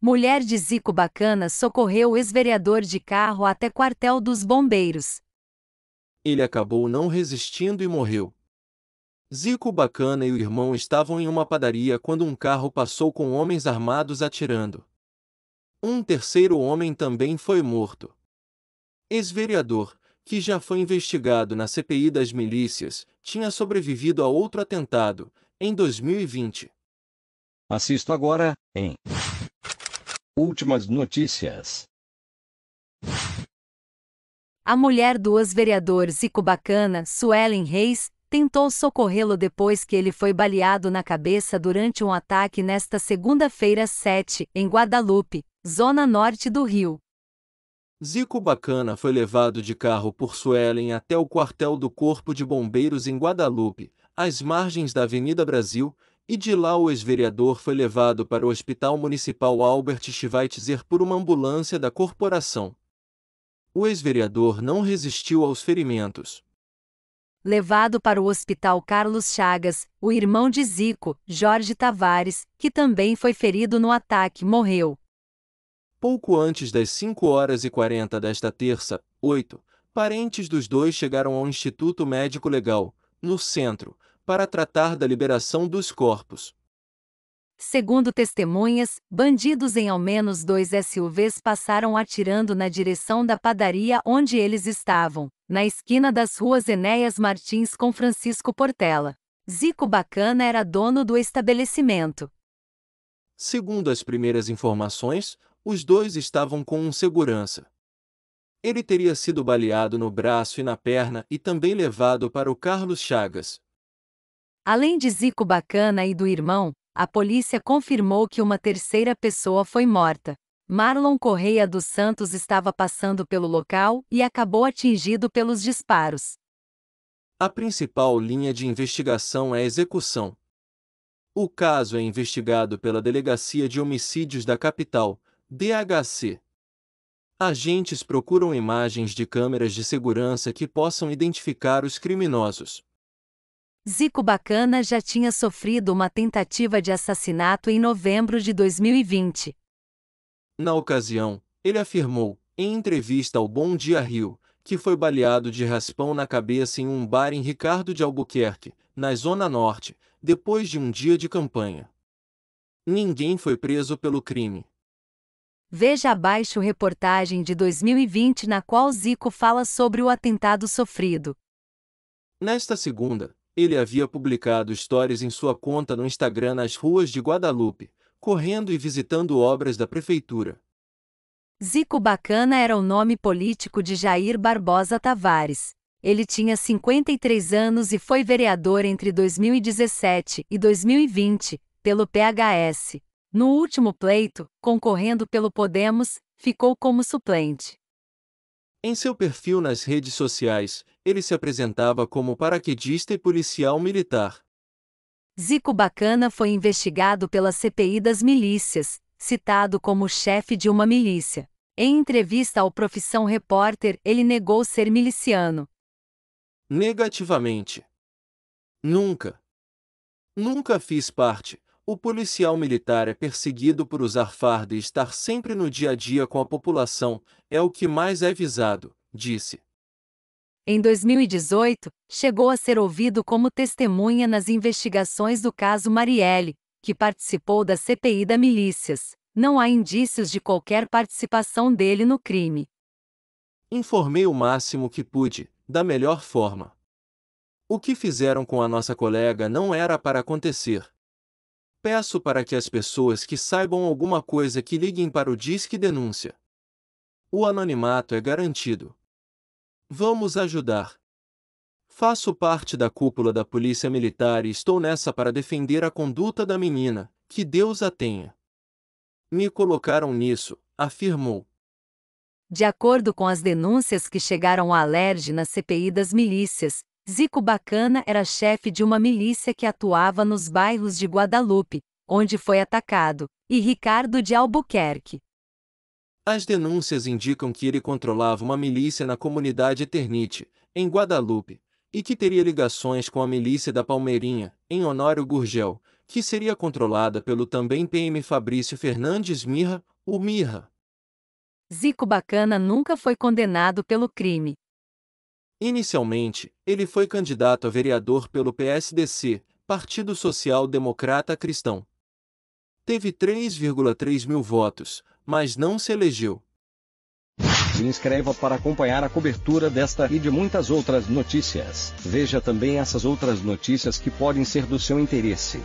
Mulher de Zico Bacana socorreu ex-vereador de carro até quartel dos bombeiros. Ele acabou não resistindo e morreu. Zico Bacana e o irmão estavam em uma padaria quando um carro passou com homens armados atirando. Um terceiro homem também foi morto. Ex-vereador, que já foi investigado na CPI das milícias, tinha sobrevivido a outro atentado, em 2020. Assisto agora, em Últimas notícias. A mulher do ex-vereador Bacana, Suelen Reis, tentou socorrê-lo depois que ele foi baleado na cabeça durante um ataque nesta segunda-feira 7, em Guadalupe, zona norte do Rio. Zico Bacana foi levado de carro por Suelen até o quartel do Corpo de Bombeiros em Guadalupe, às margens da Avenida Brasil, e de lá o ex-vereador foi levado para o Hospital Municipal Albert Schweitzer por uma ambulância da corporação. O ex-vereador não resistiu aos ferimentos. Levado para o Hospital Carlos Chagas, o irmão de Zico, Jorge Tavares, que também foi ferido no ataque, morreu. Pouco antes das 5 horas e 40 desta terça, oito parentes dos dois chegaram ao Instituto Médico Legal, no centro, para tratar da liberação dos corpos. Segundo testemunhas, bandidos em ao menos dois SUVs passaram atirando na direção da padaria onde eles estavam, na esquina das ruas Enéas Martins com Francisco Portela. Zico Bacana era dono do estabelecimento. Segundo as primeiras informações, os dois estavam com um segurança. Ele teria sido baleado no braço e na perna e também levado para o Carlos Chagas, Além de Zico Bacana e do irmão, a polícia confirmou que uma terceira pessoa foi morta. Marlon Correia dos Santos estava passando pelo local e acabou atingido pelos disparos. A principal linha de investigação é a execução. O caso é investigado pela Delegacia de Homicídios da Capital, DHC. Agentes procuram imagens de câmeras de segurança que possam identificar os criminosos. Zico Bacana já tinha sofrido uma tentativa de assassinato em novembro de 2020. Na ocasião, ele afirmou, em entrevista ao Bom Dia Rio, que foi baleado de raspão na cabeça em um bar em Ricardo de Albuquerque, na Zona Norte, depois de um dia de campanha. Ninguém foi preso pelo crime. Veja abaixo reportagem de 2020 na qual Zico fala sobre o atentado sofrido. Nesta segunda, ele havia publicado stories em sua conta no Instagram nas ruas de Guadalupe, correndo e visitando obras da prefeitura. Zico Bacana era o nome político de Jair Barbosa Tavares. Ele tinha 53 anos e foi vereador entre 2017 e 2020, pelo PHS. No último pleito, concorrendo pelo Podemos, ficou como suplente. Em seu perfil nas redes sociais, ele se apresentava como paraquedista e policial militar. Zico Bacana foi investigado pela CPI das milícias, citado como chefe de uma milícia. Em entrevista ao Profissão Repórter, ele negou ser miliciano. Negativamente. Nunca. Nunca fiz parte. O policial militar é perseguido por usar farda e estar sempre no dia a dia com a população, é o que mais é visado, disse. Em 2018, chegou a ser ouvido como testemunha nas investigações do caso Marielle, que participou da CPI da Milícias. Não há indícios de qualquer participação dele no crime. Informei o máximo que pude, da melhor forma. O que fizeram com a nossa colega não era para acontecer. Peço para que as pessoas que saibam alguma coisa que liguem para o Disque Denúncia. O anonimato é garantido. Vamos ajudar. Faço parte da cúpula da Polícia Militar e estou nessa para defender a conduta da menina, que Deus a tenha. Me colocaram nisso, afirmou. De acordo com as denúncias que chegaram à Alerj na CPI das milícias, Zico Bacana era chefe de uma milícia que atuava nos bairros de Guadalupe, onde foi atacado, e Ricardo de Albuquerque, as denúncias indicam que ele controlava uma milícia na comunidade Eternite, em Guadalupe, e que teria ligações com a milícia da Palmeirinha, em Honório Gurgel, que seria controlada pelo também PM Fabrício Fernandes Mirra, o Mirra. Zico Bacana nunca foi condenado pelo crime. Inicialmente, ele foi candidato a vereador pelo PSDC, Partido Social Democrata Cristão. Teve 3,3 mil votos, mas não se elegeu. Se inscreva para acompanhar a cobertura desta e de muitas outras notícias. Veja também essas outras notícias que podem ser do seu interesse.